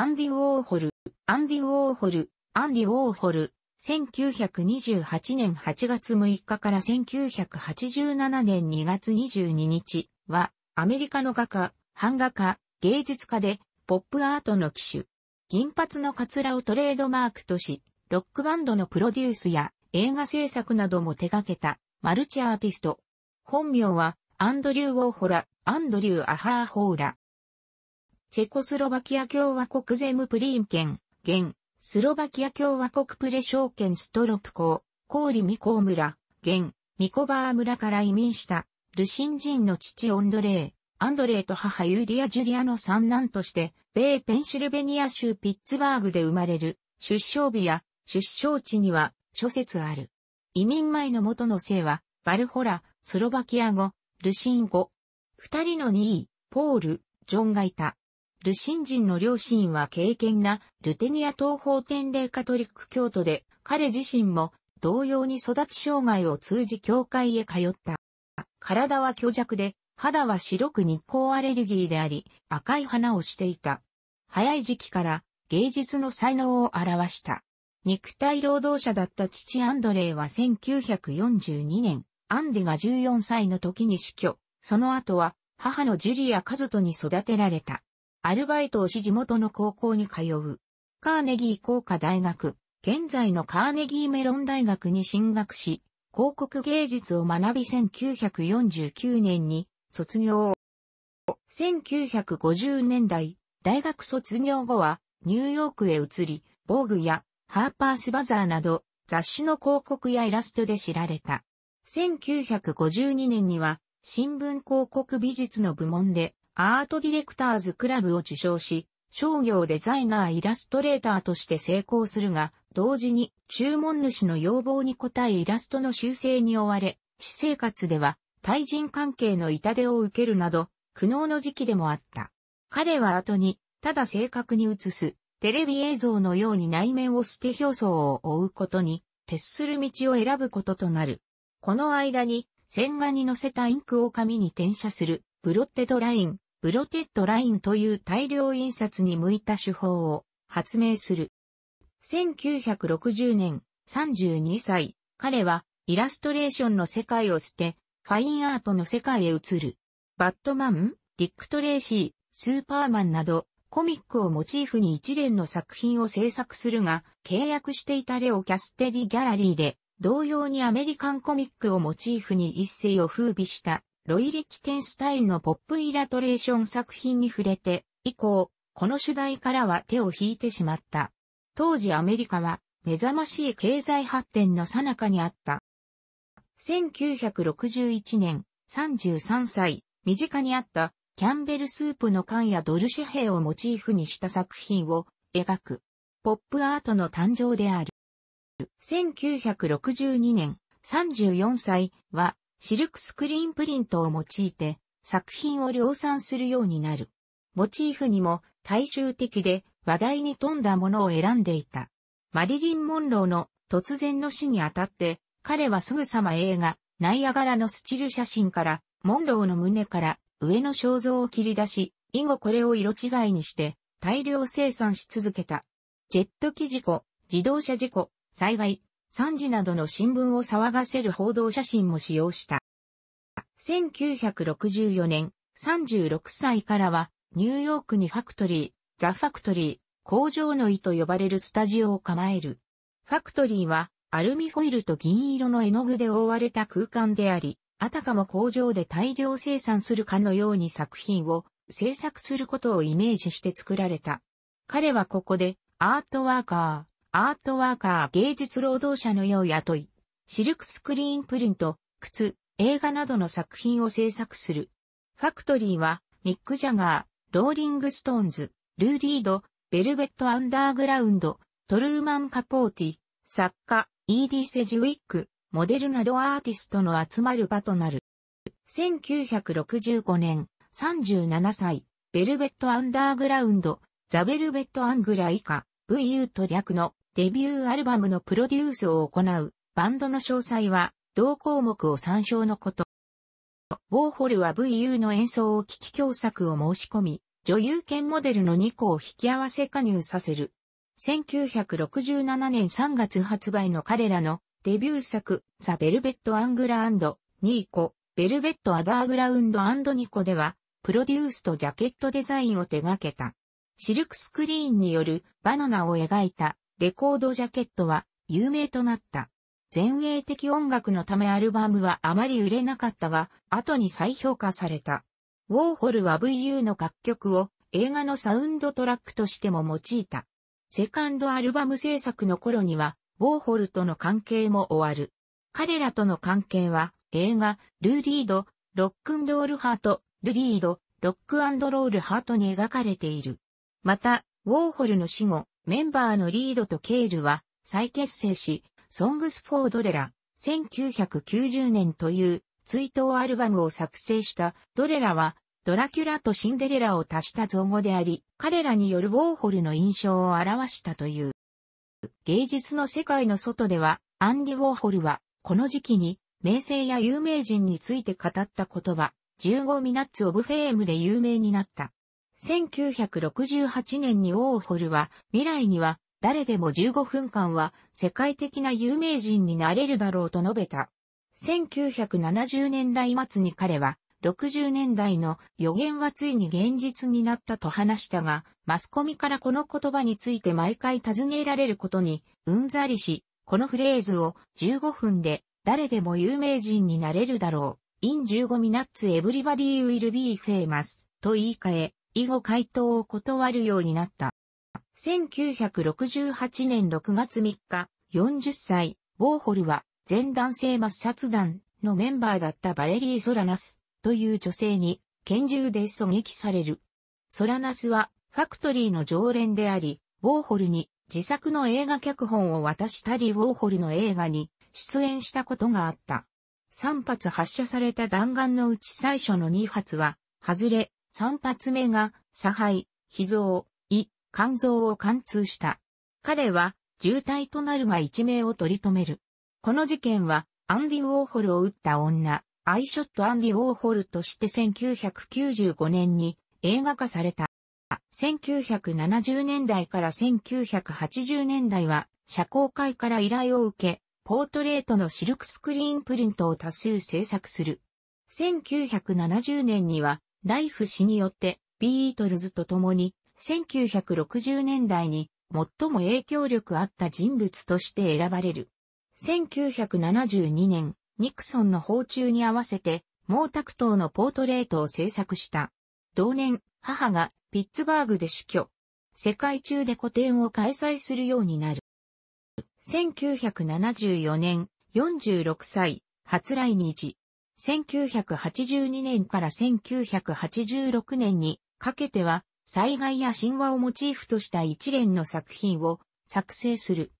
アンディ・ウォーホル、アンディ・ウォーホル、アンディ・ウォーホル、1928年8月6日から1987年2月22日は、アメリカの画家、版画家、芸術家で、ポップアートの機種。銀髪のカツラをトレードマークとし、ロックバンドのプロデュースや映画制作なども手掛けたマルチアーティスト。本名はアンドリュー・ウォーホラ、アンドリュー・アハー・ホーラ。チェコスロバキア共和国ゼムプリーン県、現、スロバキア共和国プレショー県ストロプ港、コーリミコー村、現、ミコバー村から移民した、ルシン人の父オンドレー、アンドレーと母ユーリア・ジュリアの三男として、米ペンシルベニア州ピッツバーグで生まれる、出生日や出生地には諸説ある。移民前の元の姓は、バルホラ、スロバキア語、ルシン語。二人の2位、ポール、ジョンがいた。ルシン人の両親は敬虔なルテニア東方天霊カトリック教徒で、彼自身も同様に育ち障害を通じ教会へ通った。体は虚弱で、肌は白く日光アレルギーであり、赤い花をしていた。早い時期から芸術の才能を表した。肉体労働者だった父アンドレイは1942年、アンディが14歳の時に死去。その後は母のジュリア・カズトに育てられた。アルバイトをし地元の高校に通う。カーネギー工科大学、現在のカーネギーメロン大学に進学し、広告芸術を学び1949年に卒業。1950年代、大学卒業後はニューヨークへ移り、防具やハーパースバザーなど雑誌の広告やイラストで知られた。1952年には新聞広告美術の部門でアートディレクターズクラブを受賞し、商業デザイナーイラストレーターとして成功するが、同時に注文主の要望に応えイラストの修正に追われ、私生活では対人関係の痛手を受けるなど、苦悩の時期でもあった。彼は後に、ただ正確に映す、テレビ映像のように内面を捨て表層を追うことに、徹する道を選ぶこととなる。この間に、線画に乗せたインクを紙に転写する、ブロッテドライン、ブロテッドラインという大量印刷に向いた手法を発明する。1960年、32歳、彼はイラストレーションの世界を捨て、ファインアートの世界へ移る。バットマン、ディック・トレーシー、スーパーマンなど、コミックをモチーフに一連の作品を制作するが、契約していたレオ・キャステリ・ギャラリーで、同様にアメリカンコミックをモチーフに一世を風靡したロイリキテンスタインのポップイラトレーション作品に触れて、以降、この主題からは手を引いてしまった。当時アメリカは、目覚ましい経済発展の最中にあった。1961年、33歳、身近にあったキャンベルスープの缶やドル紙幣をモチーフにした作品を描く、ポップアートの誕生である。1962年、34歳はシルクスクリーンプリントを用いて作品を量産するようになる。モチーフにも大衆的で話題に富んだものを選んでいた。マリリン・モンローの突然の死にあたって、彼はすぐさま映画、ナイアガラのスチル写真から、モンローの胸から上の肖像を切り出し、以後これを色違いにして大量生産し続けた。ジェット機事故、自動車事故、災害、惨事などの新聞を騒がせる報道写真も使用した。1964年、36歳からは、ニューヨークにファクトリー、ザ・ファクトリー、工場の井と呼ばれるスタジオを構える。ファクトリーは、アルミホイルと銀色の絵の具で覆われた空間であり、あたかも工場で大量生産するかのように作品を制作することをイメージして作られた。彼はここで、アートワーカー、アートワーカー芸術労働者のよう雇い、シルクスクリーンプリント、靴、映画などの作品を制作する。ファクトリーは、ミック・ジャガー、ローリング・ストーンズ、ルー・リード、ベルベット・アンダーグラウンド、トルーマン・カポーティ、作家、イーディ・セジウィック、モデルなどアーティストの集まる場となる。1965年、37歳、ベルベット・アンダーグラウンド、ザ・ベルベット・アングラ以下、VU と略のデビューアルバムのプロデュースを行う、バンドの詳細は、同項目を参照のこと。ウォーホルは VU の演奏を聞き共作を申し込み、女優兼モデルの2個を引き合わせ加入させる。1967年3月発売の彼らのデビュー作、ザ・ベルベット・アングラニーコ、ベルベット・アダーグラウンドニコでは、プロデュースとジャケットデザインを手掛けた。シルクスクリーンによるバナナを描いたレコードジャケットは有名となった。前衛的音楽のためアルバムはあまり売れなかったが、後に再評価された。ウォーホルは VU の楽曲を映画のサウンドトラックとしても用いた。セカンドアルバム制作の頃には、ウォーホルとの関係も終わる。彼らとの関係は、映画、ルーリード、ロックンロールハート、ルリード、ロックロールハートに描かれている。また、ウォーホルの死後、メンバーのリードとケールは再結成し、ソングスフォードレラ、1990年という追悼アルバムを作成したドレラは、ドラキュラとシンデレラを足した造語であり、彼らによるウォーホルの印象を表したという。芸術の世界の外では、アンディ・ウォーホルは、この時期に、名声や有名人について語った言葉、15ミナッツ・オブ・フェームで有名になった。1968年にオーホルは、未来には、誰でも15分間は世界的な有名人になれるだろうと述べた。1970年代末に彼は、60年代の予言はついに現実になったと話したが、マスコミからこの言葉について毎回尋ねられることに、うんざりし、このフレーズを15分で誰でも有名人になれるだろう。in 15 minutes everybody will be famous と言い換え、以後回答を断るようになった。1968年6月3日、40歳、ウォーホルは全男性抹殺団のメンバーだったバレリー・ソラナスという女性に拳銃で狙撃される。ソラナスはファクトリーの常連であり、ウォーホルに自作の映画脚本を渡したりウォーホルの映画に出演したことがあった。3発発射された弾丸のうち最初の2発は、外れ、三発目が、差配、脾臓、胃、肝臓を貫通した。彼は、重体となるが一命を取り留める。この事件は、アンディ・ウォーホルを撃った女、アイショット・アンディ・ウォーホルとして1995年に映画化された。1970年代から1980年代は、社交界から依頼を受け、ポートレートのシルクスクリーンプリントを多数制作する。1970年には、ライフ氏によってビートルズと共に1960年代に最も影響力あった人物として選ばれる。1972年、ニクソンの訪中に合わせて毛沢東のポートレートを制作した。同年、母がピッツバーグで死去。世界中で個展を開催するようになる。1974年、46歳、初来日。1982年から1986年にかけては災害や神話をモチーフとした一連の作品を作成する。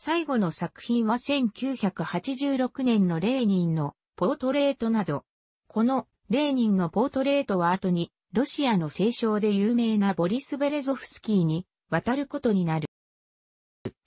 最後の作品は1986年のレーニンのポートレートなど。このレーニンのポートレートは後にロシアの聖称で有名なボリス・ベレゾフスキーに渡ることになる。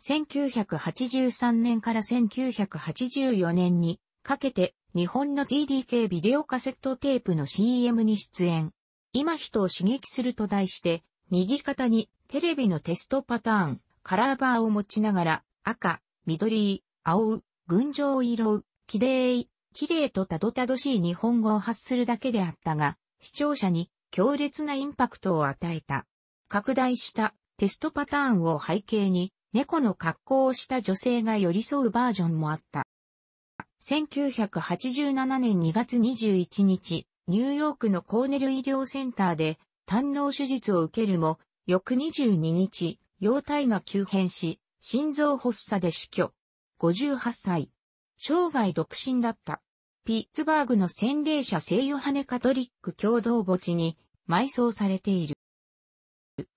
1983年から1984年にかけて日本の t d k ビデオカセットテープの CM に出演。今人を刺激すると題して、右肩にテレビのテストパターン、カラーバーを持ちながら、赤、緑、青、群青色、綺麗、綺麗とたどたどしい日本語を発するだけであったが、視聴者に強烈なインパクトを与えた。拡大したテストパターンを背景に、猫の格好をした女性が寄り添うバージョンもあった。1987年2月21日、ニューヨークのコーネル医療センターで、胆脳手術を受けるも、翌22日、容体が急変し、心臓発作で死去。58歳。生涯独身だった。ピッツバーグの洗礼者聖ヨハネカトリック共同墓地に埋葬されている。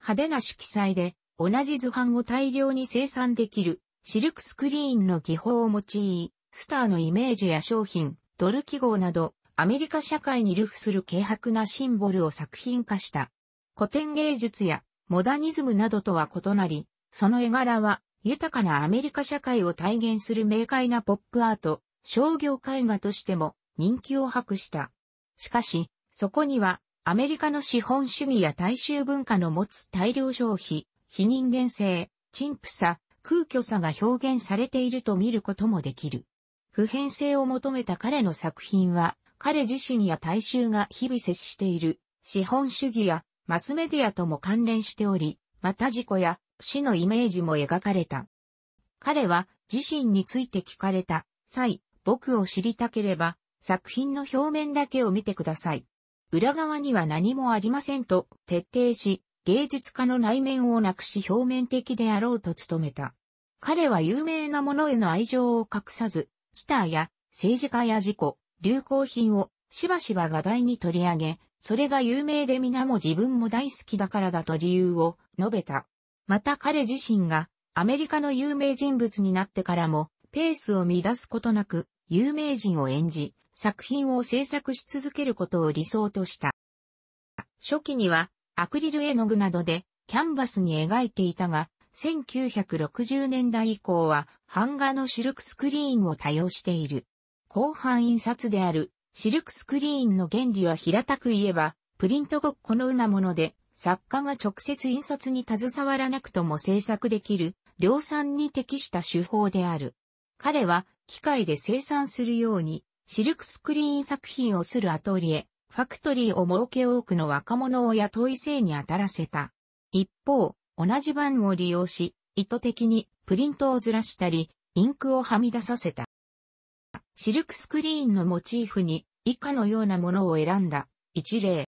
派手な色彩で同じ図版を大量に生産できるシルクスクリーンの技法を用い、スターのイメージや商品、ドル記号など、アメリカ社会に流布する軽薄なシンボルを作品化した。古典芸術やモダニズムなどとは異なり、その絵柄は豊かなアメリカ社会を体現する明快なポップアート、商業絵画としても人気を博した。しかし、そこにはアメリカの資本主義や大衆文化の持つ大量消費、非人間性、陳腐さ、空虚さが表現されていると見ることもできる。普遍性を求めた彼の作品は、彼自身や大衆が日々接している、資本主義やマスメディアとも関連しており、また事故や死のイメージも描かれた。彼は自身について聞かれた際、僕を知りたければ作品の表面だけを見てください。裏側には何もありませんと徹底し、芸術家の内面をなくし表面的であろうと努めた。彼は有名なものへの愛情を隠さず、スターや政治家や事故、流行品をしばしば画題に取り上げ、それが有名で皆も自分も大好きだからだと理由を述べた。また彼自身がアメリカの有名人物になってからもペースを乱すことなく有名人を演じ、作品を制作し続けることを理想とした。初期にはアクリル絵の具などでキャンバスに描いていたが、1960年代以降は版画のシルクスクリーンを多用している。後半印刷であるシルクスクリーンの原理は平たく言えば、プリントごっこのようなもので、作家が直接印刷に携わらなくとも制作できる、量産に適した手法である。彼は機械で生産するように、シルクスクリーン作品をするアトリエ、ファクトリーを設け多くの若者を雇い生に当たらせた。一方、同じ版を利用し、意図的にプリントをずらしたり、インクをはみ出させた。シルクスクリーンのモチーフに以下のようなものを選んだ。一例。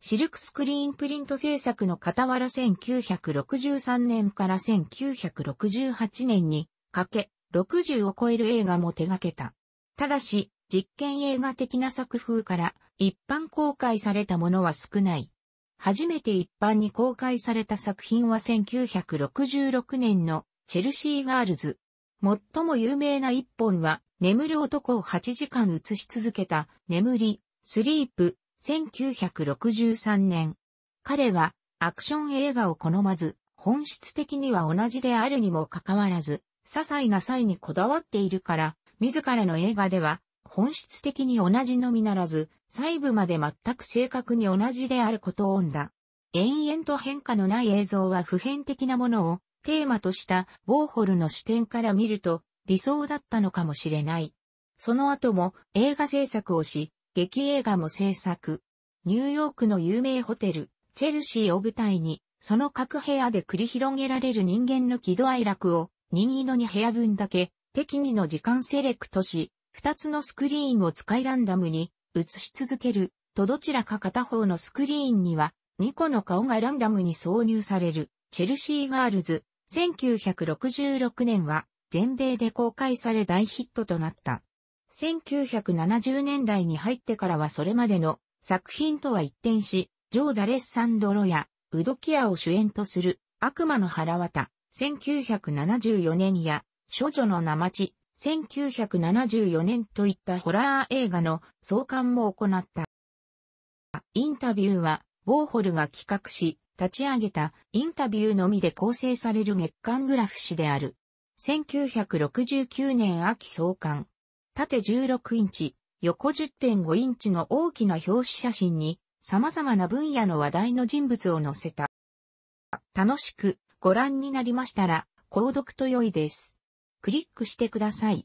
シルクスクリーンプリント制作の傍ら1963年から1968年にかけ60を超える映画も手掛けた。ただし、実験映画的な作風から一般公開されたものは少ない。初めて一般に公開された作品は1966年のチェルシーガールズ。最も有名な一本は、眠る男を8時間映し続けた、眠り、スリープ、1963年。彼は、アクション映画を好まず、本質的には同じであるにもかかわらず、些細な際にこだわっているから、自らの映画では、本質的に同じのみならず、細部まで全く正確に同じであることをんだ。延々と変化のない映像は普遍的なものをテーマとしたボーホルの視点から見ると理想だったのかもしれない。その後も映画制作をし、劇映画も制作。ニューヨークの有名ホテル、チェルシーを舞台に、その各部屋で繰り広げられる人間の喜怒哀楽を、任意の2部屋分だけ、適宜の時間セレクトし、2つのスクリーンを使いランダムに映し続けるとどちらか片方のスクリーンには2個の顔がランダムに挿入されるチェルシーガールズ1966年は全米で公開され大ヒットとなった。1970年代に入ってからはそれまでの作品とは一転し、ジョー・ダレッサンドロやウドキアを主演とする悪魔の腹渡1974年や少女の名町1974年といったホラー映画の創刊も行った。インタビューは、ボーホルが企画し、立ち上げたインタビューのみで構成される月刊グラフ誌である。1969年秋創刊。縦16インチ、横10.5インチの大きな表紙写真に様々な分野の話題の人物を載せた。楽しくご覧になりましたら、購読と良いです。クリックしてください。